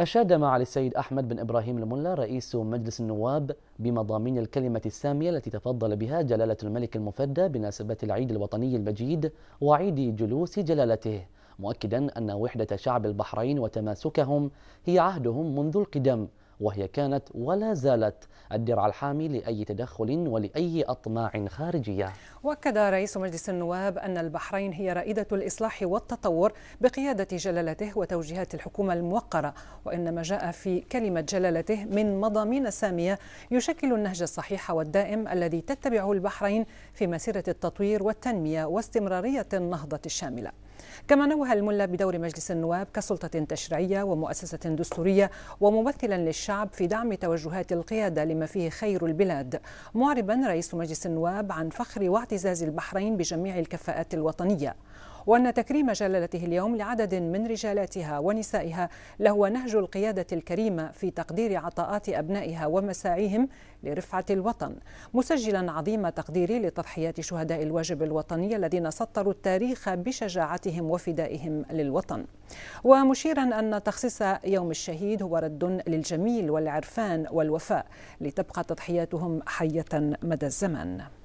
أشاد معالي السيد أحمد بن إبراهيم الملا رئيس مجلس النواب بمضامين الكلمة السامية التي تفضل بها جلالة الملك المفدى بمناسبة العيد الوطني المجيد وعيد جلوس جلالته مؤكدا أن وحدة شعب البحرين وتماسكهم هي عهدهم منذ القدم وهي كانت ولا زالت الدرع الحامي لأي تدخل ولأي أطماع خارجية وأكد رئيس مجلس النواب أن البحرين هي رائدة الإصلاح والتطور بقيادة جلالته وتوجيهات الحكومة الموقرة وان ما جاء في كلمة جلالته من مضامين سامية يشكل النهج الصحيح والدائم الذي تتبعه البحرين في مسيرة التطوير والتنمية واستمرارية النهضة الشاملة كما نوه الملا بدور مجلس النواب كسلطة تشريعية ومؤسسة دستورية وممثلا للشعب الشعب في دعم توجهات القيادة لما فيه خير البلاد معربا رئيس مجلس النواب عن فخر واعتزاز البحرين بجميع الكفاءات الوطنية وأن تكريم جلالته اليوم لعدد من رجالاتها ونسائها لهو نهج القيادة الكريمة في تقدير عطاءات أبنائها ومساعيهم لرفعة الوطن مسجلا عظيم تقديري لتضحيات شهداء الواجب الوطني الذين سطروا التاريخ بشجاعتهم وفدائهم للوطن ومشيرا أن تخصيص يوم الشهيد هو رد للجميل والعرفان والوفاء لتبقى تضحياتهم حية مدى الزمن